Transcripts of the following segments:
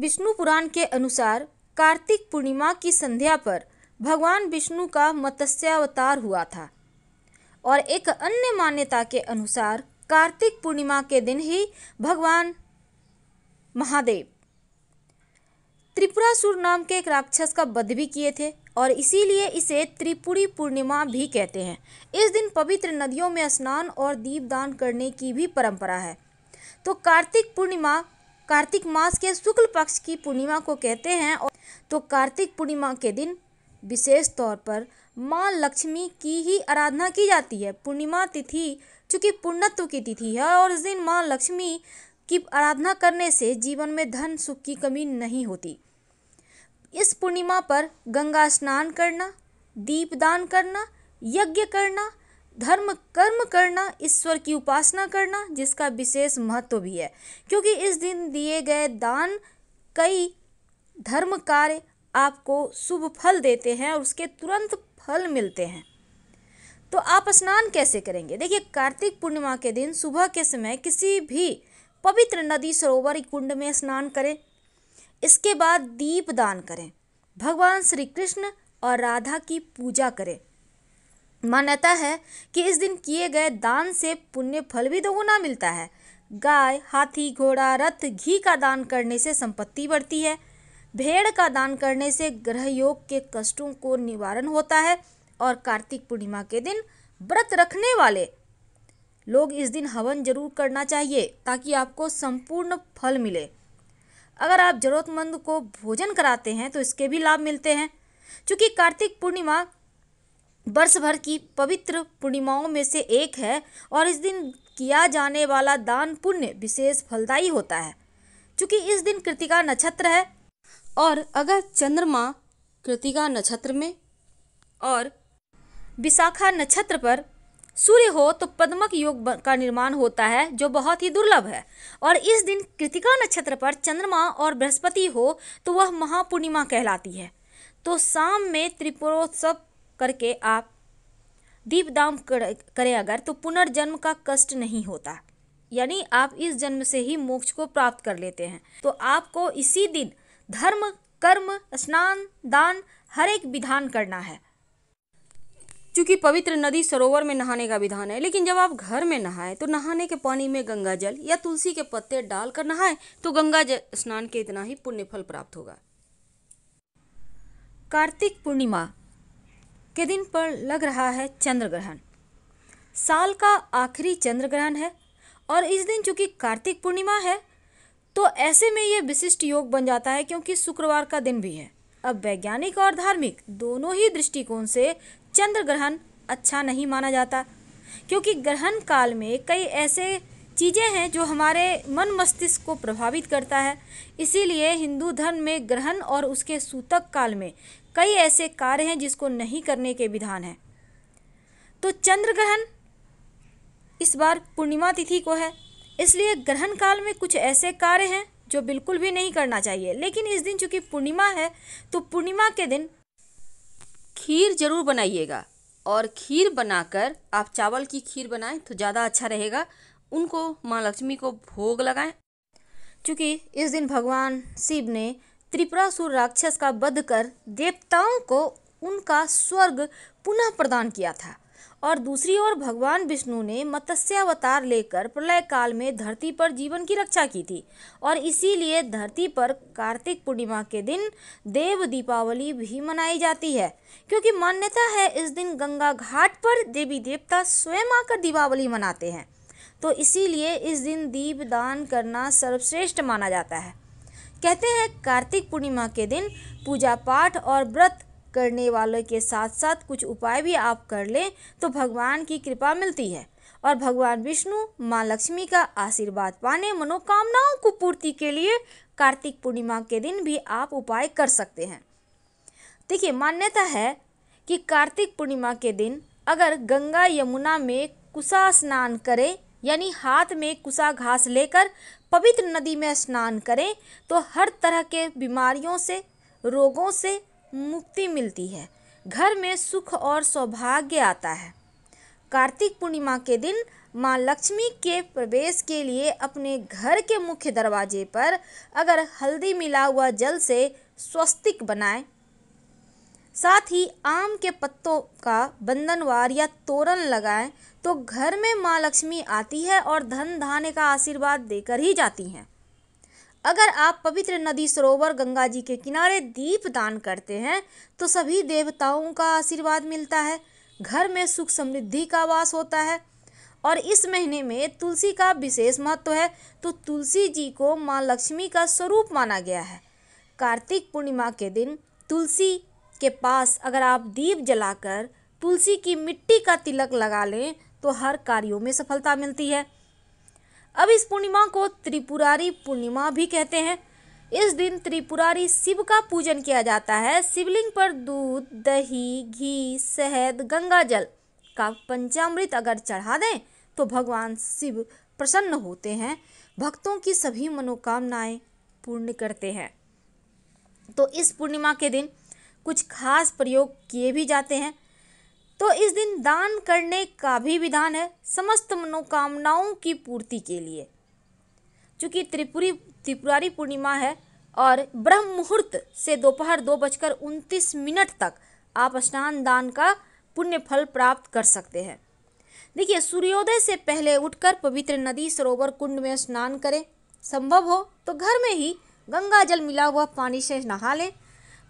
विष्णु पुराण के अनुसार कार्तिक पूर्णिमा की संध्या पर भगवान विष्णु का मत्स्यावतार हुआ था और एक अन्य मान्यता के अनुसार कार्तिक पूर्णिमा के दिन ही भगवान महादेव त्रिपुरासुर नाम के एक राक्षस का वध भी किए थे और इसीलिए इसे त्रिपुरी पूर्णिमा भी कहते हैं इस दिन पवित्र नदियों में स्नान और दीपदान करने की भी परंपरा है तो कार्तिक पूर्णिमा कार्तिक मास के शुक्ल पक्ष की पूर्णिमा को कहते हैं तो कार्तिक पूर्णिमा के दिन विशेष तौर पर माँ लक्ष्मी की ही आराधना की जाती है पूर्णिमा तिथि चूँकि पूर्णत्व की तिथि है और इस दिन माँ लक्ष्मी की आराधना करने से जीवन में धन सुख की कमी नहीं होती इस पूर्णिमा पर गंगा स्नान करना दीपदान करना यज्ञ करना धर्म कर्म करना ईश्वर की उपासना करना जिसका विशेष महत्व भी है क्योंकि इस दिन दिए गए दान कई धर्म कार्य आपको शुभ फल देते हैं और उसके तुरंत फल मिलते हैं तो आप स्नान कैसे करेंगे देखिए कार्तिक पूर्णिमा के दिन सुबह के समय किसी भी पवित्र नदी सरोवर कुंड में स्नान करें इसके बाद दीप दान करें भगवान श्री कृष्ण और राधा की पूजा करें मान्यता है कि इस दिन किए गए दान से पुण्य फल भी दोगुना मिलता है गाय हाथी घोड़ा रथ घी का दान करने से संपत्ति बढ़ती है भेड़ का दान करने से ग्रह योग के कष्टों को निवारण होता है और कार्तिक पूर्णिमा के दिन व्रत रखने वाले लोग इस दिन हवन जरूर करना चाहिए ताकि आपको संपूर्ण फल मिले अगर आप जरूरतमंद को भोजन कराते हैं तो इसके भी लाभ मिलते हैं क्योंकि कार्तिक पूर्णिमा वर्ष भर की पवित्र पूर्णिमाओं में से एक है और इस दिन किया जाने वाला दान पुण्य विशेष फलदायी होता है क्योंकि इस दिन कृतिका नक्षत्र है और अगर चंद्रमा कृतिका नक्षत्र में और विशाखा नक्षत्र पर सूर्य हो तो पद्मक योग का निर्माण होता है जो बहुत ही दुर्लभ है और इस दिन कृतिका नक्षत्र पर चंद्रमा और बृहस्पति हो तो वह महापूर्णिमा कहलाती है तो शाम में त्रिपुरोत्सव करके आप दीपदान करें अगर तो पुनर्जन्म का कष्ट नहीं होता यानी आप इस जन्म से ही मोक्ष को प्राप्त कर लेते हैं तो आपको इसी दिन धर्म कर्म स्नान दान हर एक विधान करना है चूंकि पवित्र नदी सरोवर में नहाने का विधान है लेकिन जब आप घर में नहाएं तो नहाने के पानी में गंगा जल या तुलसी के पत्ते डालकर नहाएं तो गंगा जल स्नान के इतना ही पुण्य फल प्राप्त होगा कार्तिक पूर्णिमा के दिन पर लग रहा है चंद्र ग्रहण साल का आखिरी चंद्र ग्रहण है और इस दिन चूंकि कार्तिक पूर्णिमा है तो ऐसे में ये विशिष्ट योग बन जाता है क्योंकि शुक्रवार का दिन भी है अब वैज्ञानिक और धार्मिक दोनों ही दृष्टिकोण से चंद्र ग्रहण अच्छा नहीं माना जाता क्योंकि ग्रहण काल में कई ऐसे चीज़ें हैं जो हमारे मन मस्तिष्क को प्रभावित करता है इसीलिए हिंदू धर्म में ग्रहण और उसके सूतक काल में कई ऐसे कार्य हैं जिसको नहीं करने के विधान हैं तो चंद्र ग्रहण इस बार पूर्णिमा तिथि को है इसलिए ग्रहण काल में कुछ ऐसे कार्य हैं जो बिल्कुल भी नहीं करना चाहिए लेकिन इस दिन चूंकि पूर्णिमा है तो पूर्णिमा के दिन खीर जरूर बनाइएगा और खीर बनाकर आप चावल की खीर बनाएं तो ज़्यादा अच्छा रहेगा उनको माँ लक्ष्मी को भोग लगाएं क्योंकि इस दिन भगवान शिव ने त्रिपुरासुर राक्षस का वध कर देवताओं को उनका स्वर्ग पुनः प्रदान किया था और दूसरी ओर भगवान विष्णु ने मत्स्यावतार लेकर प्रलय काल में धरती पर जीवन की रक्षा की थी और इसीलिए धरती पर कार्तिक पूर्णिमा के दिन देव दीपावली भी मनाई जाती है क्योंकि मान्यता है इस दिन गंगा घाट पर देवी देवता स्वयं आकर दीपावली मनाते हैं तो इसीलिए इस दिन दीप दान करना सर्वश्रेष्ठ माना जाता है कहते हैं कार्तिक पूर्णिमा के दिन पूजा पाठ और व्रत करने वालों के साथ साथ कुछ उपाय भी आप कर लें तो भगवान की कृपा मिलती है और भगवान विष्णु माँ लक्ष्मी का आशीर्वाद पाने मनोकामनाओं को पूर्ति के लिए कार्तिक पूर्णिमा के दिन भी आप उपाय कर सकते हैं देखिए मान्यता है कि कार्तिक पूर्णिमा के दिन अगर गंगा यमुना में कुशा स्नान करें यानी हाथ में कुसा घास लेकर पवित्र नदी में स्नान करें तो हर तरह के बीमारियों से रोगों से मुक्ति मिलती है घर में सुख और सौभाग्य आता है कार्तिक पूर्णिमा के दिन माँ लक्ष्मी के प्रवेश के लिए अपने घर के मुख्य दरवाजे पर अगर हल्दी मिला हुआ जल से स्वस्तिक बनाएं साथ ही आम के पत्तों का बंधनवार या तोरण लगाएं तो घर में माँ लक्ष्मी आती है और धन धाने का आशीर्वाद देकर ही जाती हैं अगर आप पवित्र नदी सरोवर गंगा जी के किनारे दीप दान करते हैं तो सभी देवताओं का आशीर्वाद मिलता है घर में सुख समृद्धि का वास होता है और इस महीने में तुलसी का विशेष महत्व है तो तुलसी जी को माँ लक्ष्मी का स्वरूप माना गया है कार्तिक पूर्णिमा के दिन तुलसी के पास अगर आप दीप जलाकर तुलसी की मिट्टी का तिलक लगा लें तो हर कार्यों में सफलता मिलती है अब इस पूर्णिमा को त्रिपुरारी पूर्णिमा भी कहते हैं इस दिन त्रिपुरारी शिव का पूजन किया जाता है शिवलिंग पर दूध दही घी शहद गंगा जल का पंचामृत अगर चढ़ा दें तो भगवान शिव प्रसन्न होते हैं भक्तों की सभी मनोकामनाएं पूर्ण करते हैं तो इस पूर्णिमा के दिन कुछ खास प्रयोग किए भी जाते हैं तो इस दिन दान करने का भी विधान है समस्त मनोकामनाओं की पूर्ति के लिए चूँकि त्रिपुरी त्रिपुरारी पूर्णिमा है और ब्रह्म मुहूर्त से दोपहर दो बजकर उनतीस मिनट तक आप स्नान दान का पुण्य फल प्राप्त कर सकते हैं देखिए सूर्योदय से पहले उठकर पवित्र नदी सरोवर कुंड में स्नान करें संभव हो तो घर में ही गंगा जल मिला हुआ पानी से नहा लें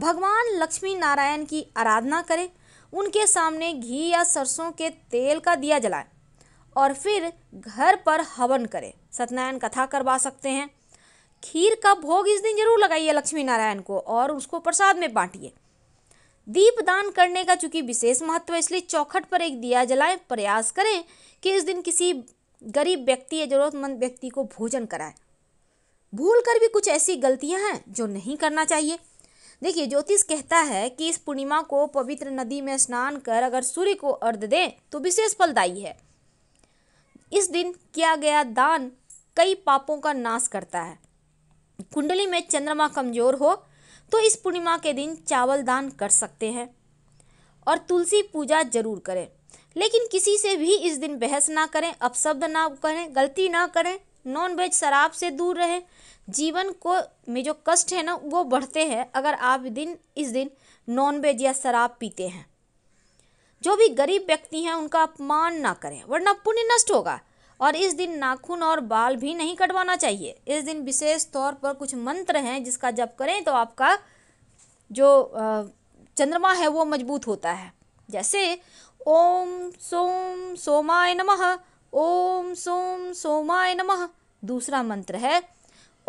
भगवान लक्ष्मी नारायण की आराधना करें उनके सामने घी या सरसों के तेल का दिया जलाएं और फिर घर पर हवन करें सत्यनारायण कथा करवा सकते हैं खीर का भोग इस दिन जरूर लगाइए लक्ष्मी नारायण को और उसको प्रसाद में बांटिए दीप दान करने का चूंकि विशेष महत्व है इसलिए चौखट पर एक दिया जलाएं प्रयास करें कि इस दिन किसी गरीब व्यक्ति या ज़रूरतमंद व्यक्ति को भोजन कराएं भूल कर भी कुछ ऐसी गलतियां हैं जो नहीं करना चाहिए देखिए ज्योतिष कहता है कि इस पूर्णिमा को पवित्र नदी में स्नान कर अगर सूर्य को अर्ध दें तो विशेष फलदायी है इस दिन किया गया दान कई पापों का नाश करता है कुंडली में चंद्रमा कमजोर हो तो इस पूर्णिमा के दिन चावल दान कर सकते हैं और तुलसी पूजा जरूर करें लेकिन किसी से भी इस दिन बहस ना करें अपशब्द ना करें गलती ना करें नॉन वेज शराब से दूर रहें जीवन को में जो कष्ट है ना वो बढ़ते हैं अगर आप दिन इस दिन नॉनवेज या शराब पीते हैं जो भी गरीब व्यक्ति हैं उनका अपमान ना करें वरना पुण्य नष्ट होगा और इस दिन नाखून और बाल भी नहीं कटवाना चाहिए इस दिन विशेष तौर पर कुछ मंत्र हैं जिसका जप करें तो आपका जो चंद्रमा है वो मजबूत होता है जैसे ओम सोम सोमाय नमः ओम सोम सोमाय नमः दूसरा मंत्र है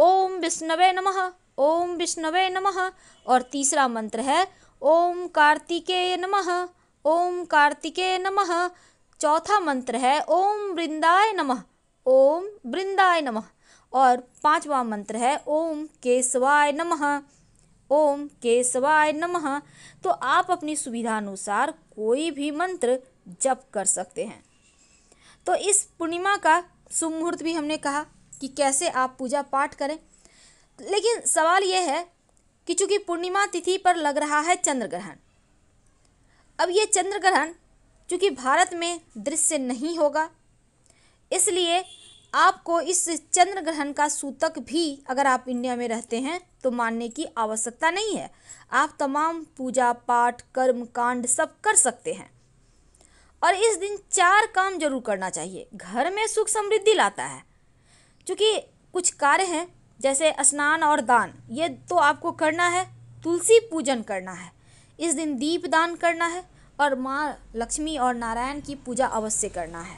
ओम विष्णवे नमः ओम विष्णवे नमः और तीसरा मंत्र है ओम कार्तिकेय नमः ओम कार्तिकेय नमः चौथा मंत्र है ओम वृंदाय नमः ओम वृंदाय नमः और पांचवा मंत्र है ओम केशवाय नमः ओम केशवाय नमः तो आप अपनी सुविधा अनुसार कोई भी मंत्र जप कर सकते हैं तो इस पूर्णिमा का शुभ मुहूर्त भी हमने कहा कि कैसे आप पूजा पाठ करें लेकिन सवाल यह है कि चूंकि पूर्णिमा तिथि पर लग रहा है चंद्र ग्रहण अब ये चंद्र ग्रहण चूँकि भारत में दृश्य नहीं होगा इसलिए आपको इस चंद्र ग्रहण का सूतक भी अगर आप इंडिया में रहते हैं तो मानने की आवश्यकता नहीं है आप तमाम पूजा पाठ कर्म कांड सब कर सकते हैं और इस दिन चार काम जरूर करना चाहिए घर में सुख समृद्धि लाता है क्योंकि कुछ कार्य हैं जैसे स्नान और दान ये तो आपको करना है तुलसी पूजन करना है इस दिन दीप दान करना है और माँ लक्ष्मी और नारायण की पूजा अवश्य करना है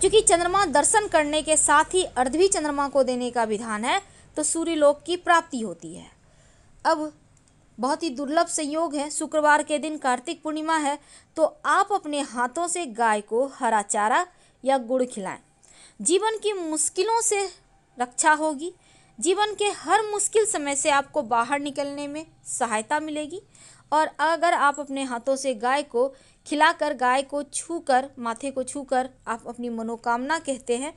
क्योंकि चंद्रमा दर्शन करने के साथ ही अर्धवी चंद्रमा को देने का विधान है तो सूर्य लोक की प्राप्ति होती है अब बहुत ही दुर्लभ संयोग है शुक्रवार के दिन कार्तिक पूर्णिमा है तो आप अपने हाथों से गाय को हरा चारा या गुड़ खिलाएं जीवन की मुश्किलों से रक्षा होगी जीवन के हर मुश्किल समय से आपको बाहर निकलने में सहायता मिलेगी और अगर आप अपने हाथों से गाय को खिलाकर गाय को छूकर माथे को छूकर आप अपनी मनोकामना कहते हैं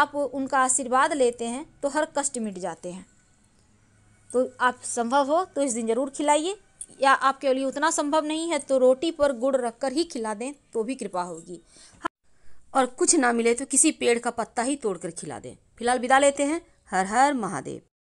आप उनका आशीर्वाद लेते हैं तो हर कष्ट मिट जाते हैं तो आप संभव हो तो इस दिन ज़रूर खिलाइए या आपके लिए उतना संभव नहीं है तो रोटी पर गुड़ रखकर ही खिला दें तो भी कृपा होगी और कुछ ना मिले तो किसी पेड़ का पत्ता ही तोड़कर खिला दें फिलहाल विदा लेते हैं हर हर महादेव